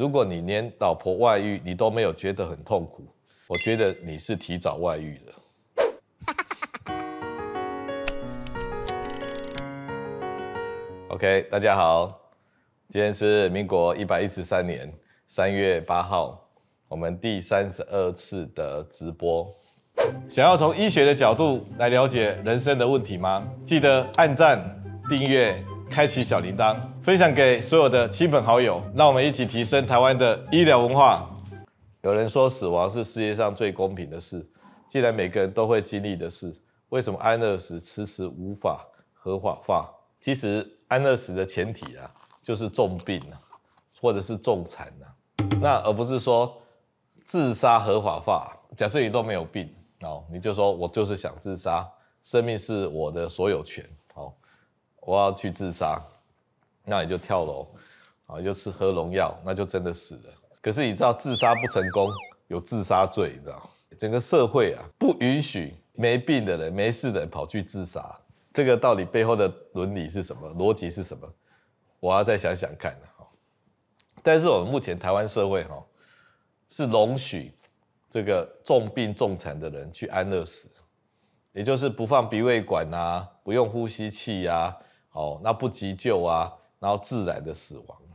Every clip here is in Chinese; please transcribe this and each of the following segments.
如果你连老婆外遇你都没有觉得很痛苦，我觉得你是提早外遇了。OK，大家好，今天是民国一百一十三年三月八号，我们第三十二次的直播。想要从医学的角度来了解人生的问题吗？记得按赞订阅。开启小铃铛，分享给所有的亲朋好友，让我们一起提升台湾的医疗文化。有人说死亡是世界上最公平的事，既然每个人都会经历的事，为什么安乐死迟迟无法合法化？其实安乐死的前提啊，就是重病啊，或者是重残啊，那而不是说自杀合法化。假设你都没有病哦，你就说我就是想自杀，生命是我的所有权。我要去自杀，那你就跳楼，啊，就吃喝农药，那就真的死了。可是你知道自杀不成功有自杀罪，你知道？整个社会啊，不允许没病的人、没事的人跑去自杀。这个道理背后的伦理是什么？逻辑是什么？我要再想想看。但是我们目前台湾社会哈，是容许这个重病重残的人去安乐死，也就是不放鼻胃管啊，不用呼吸器啊。哦，那不急救啊，然后自然的死亡啊，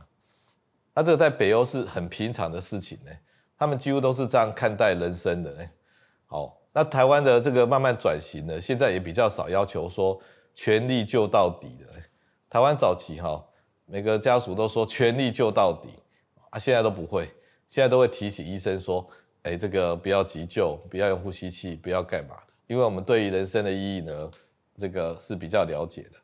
那这个在北欧是很平常的事情呢。他们几乎都是这样看待人生的。哎，好，那台湾的这个慢慢转型呢，现在也比较少要求说全力救到底的。台湾早期哈，每个家属都说全力救到底啊，现在都不会，现在都会提醒医生说，哎，这个不要急救，不要用呼吸器，不要干嘛的，因为我们对于人生的意义呢，这个是比较了解的。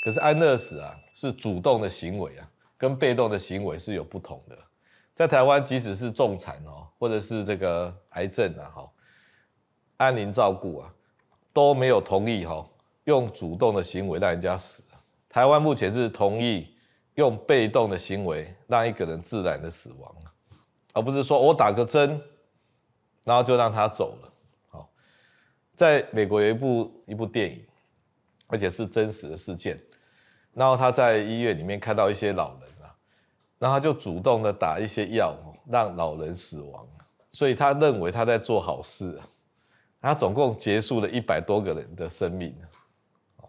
可是安乐死啊，是主动的行为啊，跟被动的行为是有不同的。在台湾，即使是重残哦，或者是这个癌症啊，哈，安宁照顾啊，都没有同意哈，用主动的行为让人家死。台湾目前是同意用被动的行为让一个人自然的死亡，而不是说我打个针，然后就让他走了。好，在美国有一部一部电影，而且是真实的事件。然后他在医院里面看到一些老人啊，然后他就主动的打一些药让老人死亡，所以他认为他在做好事啊。他总共结束了一百多个人的生命哦，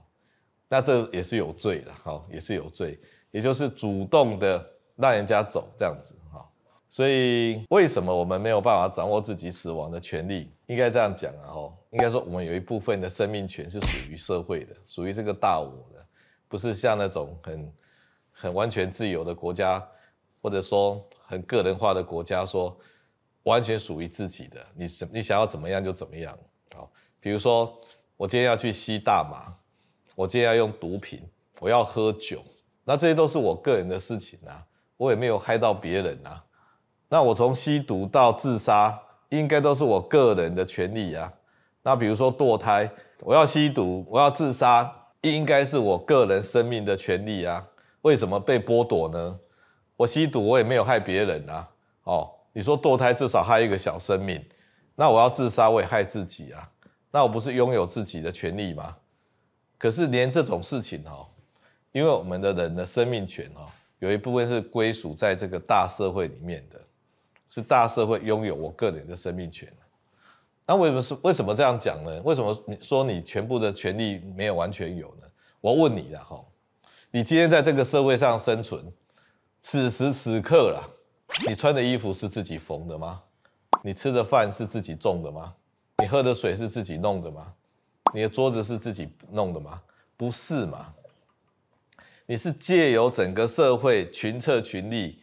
那这也是有罪的，哈，也是有罪，也就是主动的让人家走这样子哈。所以为什么我们没有办法掌握自己死亡的权利？应该这样讲啊，哦，应该说我们有一部分的生命权是属于社会的，属于这个大我的。不是像那种很很完全自由的国家，或者说很个人化的国家，说完全属于自己的，你什你想要怎么样就怎么样。好，比如说我今天要去吸大麻，我今天要用毒品，我要喝酒，那这些都是我个人的事情啊，我也没有害到别人啊。那我从吸毒到自杀，应该都是我个人的权利啊。那比如说堕胎，我要吸毒，我要自杀。应该是我个人生命的权利啊？为什么被剥夺呢？我吸毒，我也没有害别人啊。哦，你说堕胎至少害一个小生命，那我要自杀我也害自己啊。那我不是拥有自己的权利吗？可是连这种事情哦，因为我们的人的生命权哦，有一部分是归属在这个大社会里面的，是大社会拥有我个人的生命权。那为什么是为什么这样讲呢？为什么你说你全部的权利没有完全有呢？我问你了哈，你今天在这个社会上生存，此时此刻了，你穿的衣服是自己缝的吗？你吃的饭是自己种的吗？你喝的水是自己弄的吗？你的桌子是自己弄的吗？不是嘛？你是借由整个社会群策群力，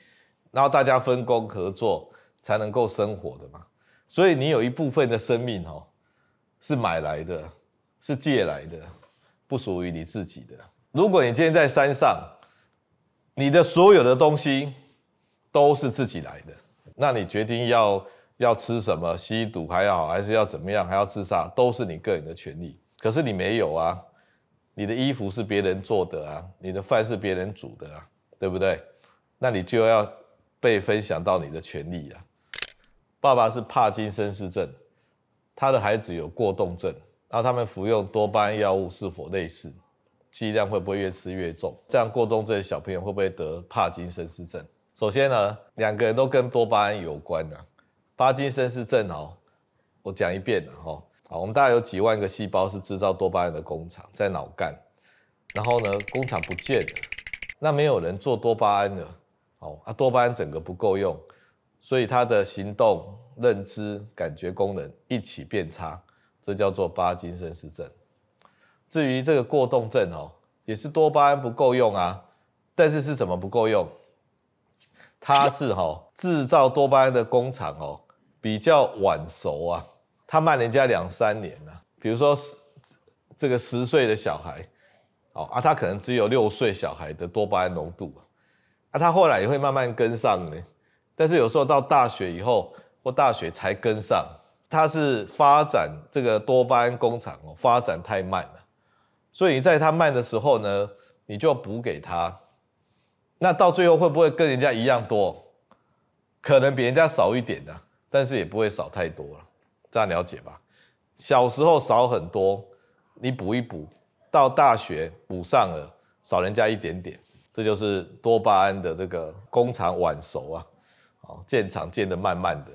然后大家分工合作才能够生活的嘛？所以你有一部分的生命哦，是买来的，是借来的，不属于你自己的。如果你今天在山上，你的所有的东西都是自己来的，那你决定要要吃什么、吸毒，还要还是要怎么样，还要自杀，都是你个人的权利。可是你没有啊，你的衣服是别人做的啊，你的饭是别人煮的啊，对不对？那你就要被分享到你的权利啊。爸爸是帕金森氏症，他的孩子有过动症，那他们服用多巴胺药物是否类似？剂量会不会越吃越重？这样过动症的小朋友会不会得帕金森氏症？首先呢，两个人都跟多巴胺有关呢。帕金森氏症哦，我讲一遍哈。好，我们大概有几万个细胞是制造多巴胺的工厂，在脑干。然后呢，工厂不见了，那没有人做多巴胺了。哦，啊，多巴胺整个不够用。所以他的行动、认知、感觉功能一起变差，这叫做巴金森氏症。至于这个过动症哦，也是多巴胺不够用啊，但是是怎么不够用？它是哈制造多巴胺的工厂哦比较晚熟啊，它慢人家两三年呢。比如说十这个十岁的小孩，哦啊，他可能只有六岁小孩的多巴胺浓度，啊他后来也会慢慢跟上呢。但是有时候到大学以后，或大学才跟上，它是发展这个多巴胺工厂哦，发展太慢了。所以你在它慢的时候呢，你就补给它。那到最后会不会跟人家一样多？可能比人家少一点的，但是也不会少太多了。这样了解吧。小时候少很多，你补一补，到大学补上了，少人家一点点。这就是多巴胺的这个工厂晚熟啊。哦，建厂建的慢慢的，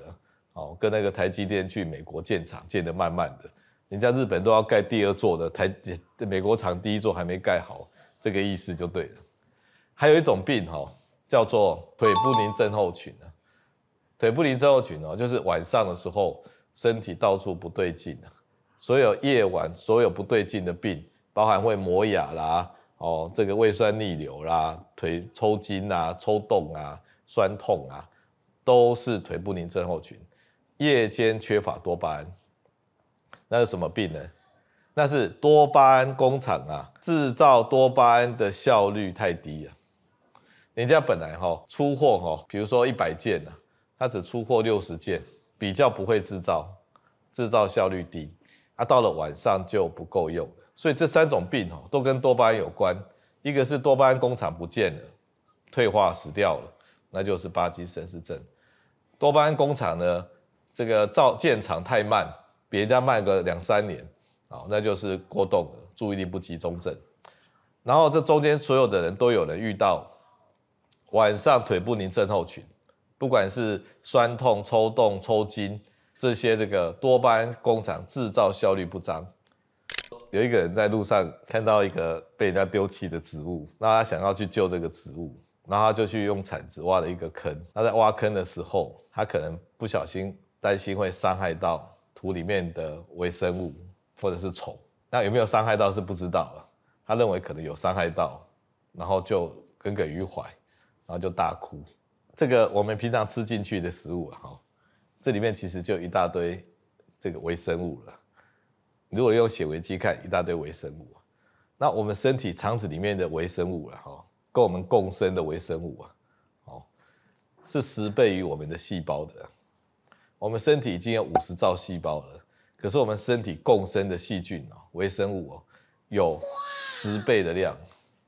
哦，跟那个台积电去美国建厂建的慢慢的，人家日本都要盖第二座的台美国厂第一座还没盖好，这个意思就对了。还有一种病哈，叫做腿不淋症候群啊，腿不淋症候群哦，就是晚上的时候身体到处不对劲啊，所有夜晚所有不对劲的病，包含会磨牙啦，哦，这个胃酸逆流啦，腿抽筋啊、抽动啊、酸痛啊。都是腿部凝症候群，夜间缺乏多巴胺，那是什么病呢？那是多巴胺工厂啊，制造多巴胺的效率太低了。人家本来哈出货哈，比如说一百件呢，他只出货六十件，比较不会制造，制造效率低，啊，到了晚上就不够用。所以这三种病哦，都跟多巴胺有关。一个是多巴胺工厂不见了，退化死掉了，那就是巴基森氏症。多巴胺工厂呢，这个造建厂太慢，比人家慢个两三年，啊，那就是过动，注意力不集中症。然后这中间所有的人都有人遇到晚上腿不宁症候群，不管是酸痛、抽动、抽筋这些，这个多巴胺工厂制造效率不彰。有一个人在路上看到一个被人家丢弃的植物，那他想要去救这个植物。然后他就去用铲子挖了一个坑。他在挖坑的时候，他可能不小心担心会伤害到土里面的微生物或者是虫。那有没有伤害到是不知道了。他认为可能有伤害到，然后就耿耿于怀，然后就大哭。这个我们平常吃进去的食物哈，这里面其实就一大堆这个微生物了。如果用显微镜看，一大堆微生物。那我们身体肠子里面的微生物了哈。跟我们共生的微生物啊，哦，是十倍于我们的细胞的。我们身体已经有五十兆细胞了，可是我们身体共生的细菌哦，微生物哦，有十倍的量。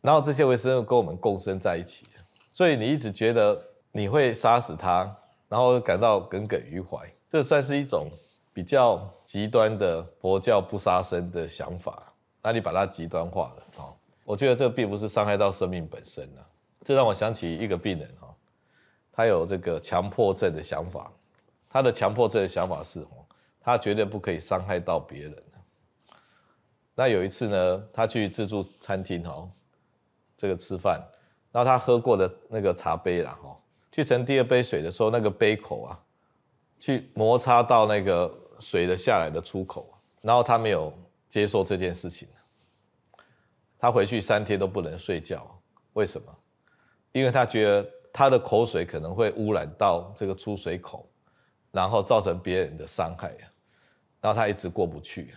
然后这些微生物跟我们共生在一起，所以你一直觉得你会杀死它，然后感到耿耿于怀。这算是一种比较极端的佛教不杀生的想法，那你把它极端化了，我觉得这并不是伤害到生命本身了，这让我想起一个病人哈，他有这个强迫症的想法，他的强迫症的想法是什么？他绝对不可以伤害到别人。那有一次呢，他去自助餐厅哈，这个吃饭，然他喝过的那个茶杯然哈，去盛第二杯水的时候，那个杯口啊，去摩擦到那个水的下来的出口，然后他没有接受这件事情。他回去三天都不能睡觉，为什么？因为他觉得他的口水可能会污染到这个出水口，然后造成别人的伤害，然后他一直过不去。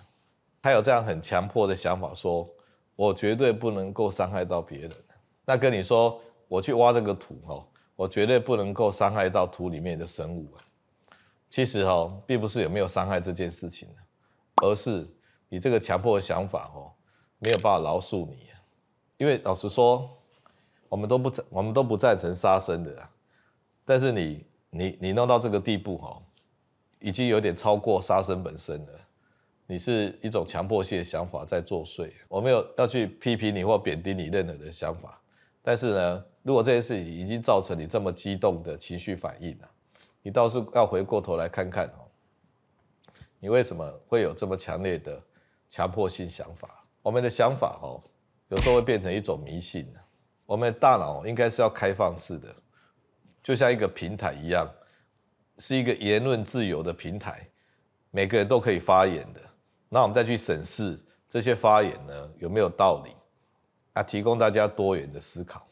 他有这样很强迫的想法，说我绝对不能够伤害到别人。那跟你说，我去挖这个土哦，我绝对不能够伤害到土里面的生物其实哦，并不是有没有伤害这件事情，而是你这个强迫的想法哦。没有办法饶恕你，因为老实说，我们都不赞，我们都不赞成杀生的。但是你，你，你弄到这个地步，哈，已经有点超过杀生本身了。你是一种强迫性的想法在作祟。我没有要去批评你或贬低你任何的想法，但是呢，如果这件事情已经造成你这么激动的情绪反应了，你倒是要回过头来看看，哦，你为什么会有这么强烈的强迫性想法？我们的想法哦，有时候会变成一种迷信我们的大脑应该是要开放式的，就像一个平台一样，是一个言论自由的平台，每个人都可以发言的。那我们再去审视这些发言呢，有没有道理啊？提供大家多元的思考。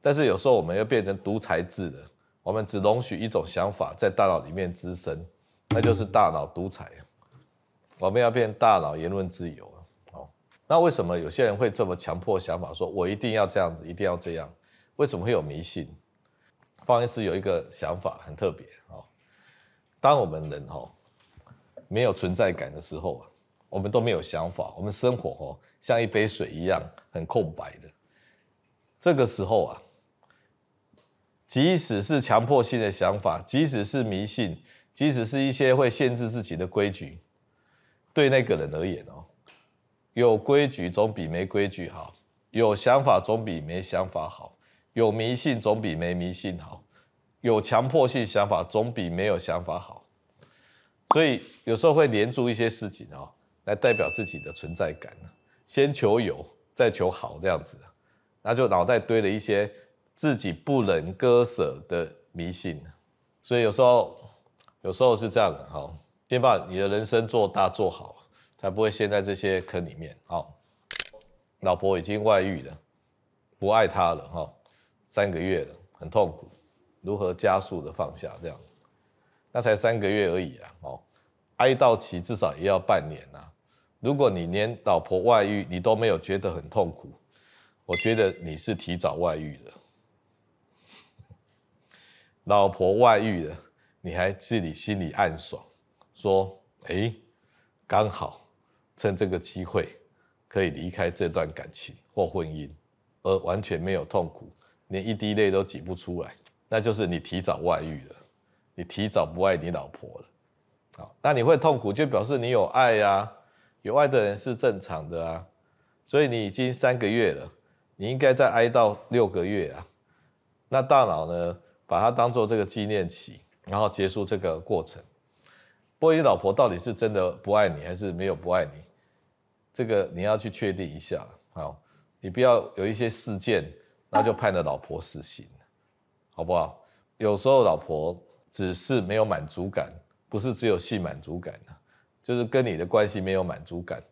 但是有时候我们要变成独裁制的，我们只容许一种想法在大脑里面滋生，那就是大脑独裁。我们要变大脑言论自由啊！那为什么有些人会这么强迫想法？说我一定要这样子，一定要这样？为什么会有迷信？方医师有一个想法很特别哦，当我们人哈没有存在感的时候啊，我们都没有想法，我们生活哦像一杯水一样很空白的。这个时候啊，即使是强迫性的想法，即使是迷信，即使是一些会限制自己的规矩，对那个人而言哦。有规矩总比没规矩好，有想法总比没想法好，有迷信总比没迷信好，有强迫性想法总比没有想法好，所以有时候会连住一些事情哦，来代表自己的存在感，先求有，再求好这样子，那就脑袋堆了一些自己不能割舍的迷信，所以有时候，有时候是这样的哈，先把你的人生做大做好。才不会陷在这些坑里面。好，老婆已经外遇了，不爱他了哈，三个月了，很痛苦，如何加速的放下？这样，那才三个月而已啊！哦，哀到期至少也要半年呐。如果你连老婆外遇你都没有觉得很痛苦，我觉得你是提早外遇的。老婆外遇了，你还自己心里暗爽，说：“哎，刚好。”趁这个机会，可以离开这段感情或婚姻，而完全没有痛苦，连一滴泪都挤不出来，那就是你提早外遇了，你提早不爱你老婆了。好，那你会痛苦，就表示你有爱呀，有爱的人是正常的啊。所以你已经三个月了，你应该再挨到六个月啊。那大脑呢，把它当做这个纪念期，然后结束这个过程。不过，你老婆到底是真的不爱你，还是没有不爱你？这个你要去确定一下。好，你不要有一些事件，那就判了老婆死刑，好不好？有时候老婆只是没有满足感，不是只有性满足感就是跟你的关系没有满足感，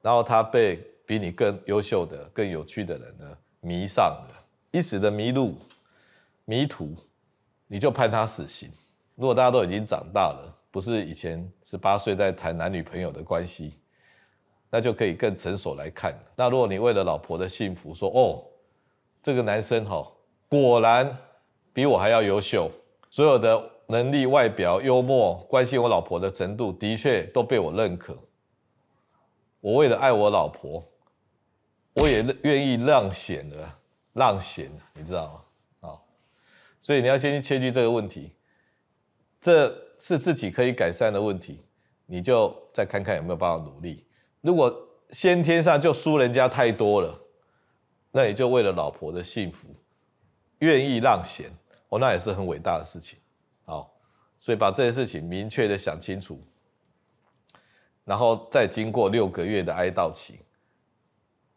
然后她被比你更优秀的、更有趣的人呢迷上了，一时的迷路、迷途，你就判她死刑。如果大家都已经长大了。不是以前十八岁在谈男女朋友的关系，那就可以更成熟来看。那如果你为了老婆的幸福，说哦，这个男生哈，果然比我还要优秀，所有的能力、外表、幽默、关心我老婆的程度，的确都被我认可。我为了爱我老婆，我也愿意让贤的，让贤你知道吗？啊，所以你要先去切记这个问题，这。是自己可以改善的问题，你就再看看有没有办法努力。如果先天上就输人家太多了，那也就为了老婆的幸福，愿意让贤，哦，那也是很伟大的事情。好，所以把这些事情明确的想清楚，然后再经过六个月的哀悼期，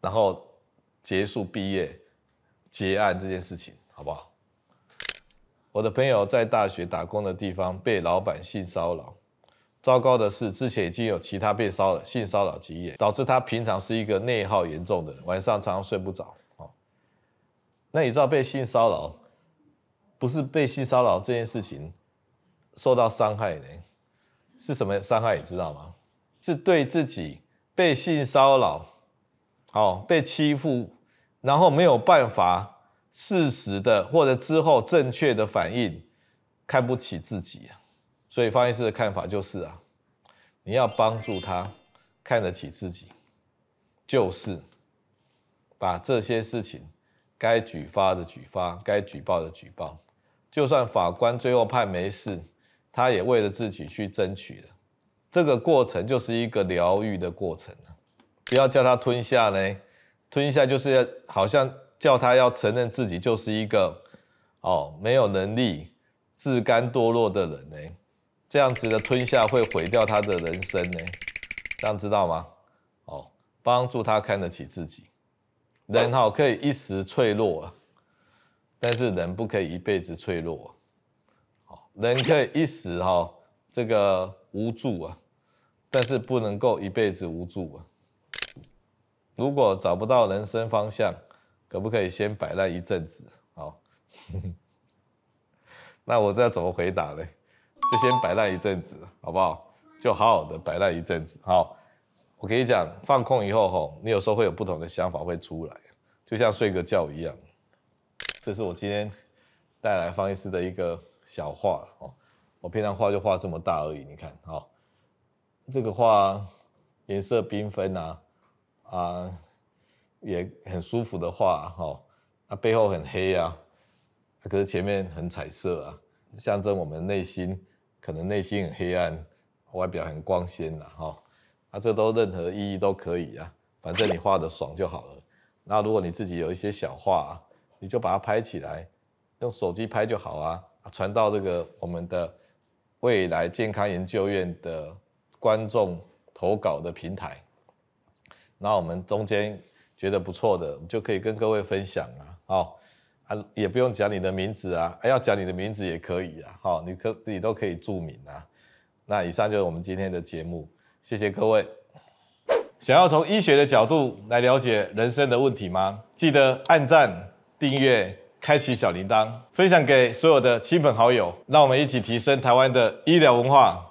然后结束毕业结案这件事情，好不好？我的朋友在大学打工的地方被老板性骚扰，糟糕的是，之前已经有其他被骚扰、性骚扰经验，导致他平常是一个内耗严重的，晚上常常睡不着。哦，那你知道被性骚扰，不是被性骚扰这件事情受到伤害呢？是什么伤害？你知道吗？是对自己被性骚扰，哦，被欺负，然后没有办法。事实的或者之后正确的反应，看不起自己所以方医师的看法就是啊，你要帮助他看得起自己，就是把这些事情该举发的举发，该举报的举报，就算法官最后判没事，他也为了自己去争取了，这个过程就是一个疗愈的过程不要叫他吞下呢，吞下就是要好像。叫他要承认自己就是一个哦，没有能力、自甘堕落的人呢，这样子的吞下会毁掉他的人生呢，这样知道吗？哦，帮助他看得起自己，人哈可以一时脆弱，但是人不可以一辈子脆弱。好，人可以一时哈这个无助啊，但是不能够一辈子无助啊。如果找不到人生方向。可不可以先摆烂一阵子？好，那我这怎么回答嘞？就先摆烂一阵子，好不好？就好好的摆烂一阵子，好。我跟你讲，放空以后吼，你有时候会有不同的想法会出来，就像睡个觉一样。这是我今天带来方医师的一个小画哦，我平常画就画这么大而已，你看，好，这个画颜色缤纷呐，啊。也很舒服的画哈，那背后很黑啊，可是前面很彩色啊，象征我们内心可能内心很黑暗，外表很光鲜呐，哈，那这都任何意义都可以啊，反正你画的爽就好了。那如果你自己有一些小画，啊，你就把它拍起来，用手机拍就好啊，传到这个我们的未来健康研究院的观众投稿的平台，那我们中间。觉得不错的，就可以跟各位分享啊，好啊，也不用讲你的名字啊，要讲你的名字也可以啊，好，你可自己都可以注明啊。那以上就是我们今天的节目，谢谢各位。想要从医学的角度来了解人生的问题吗？记得按赞、订阅、开启小铃铛，分享给所有的亲朋好友，让我们一起提升台湾的医疗文化。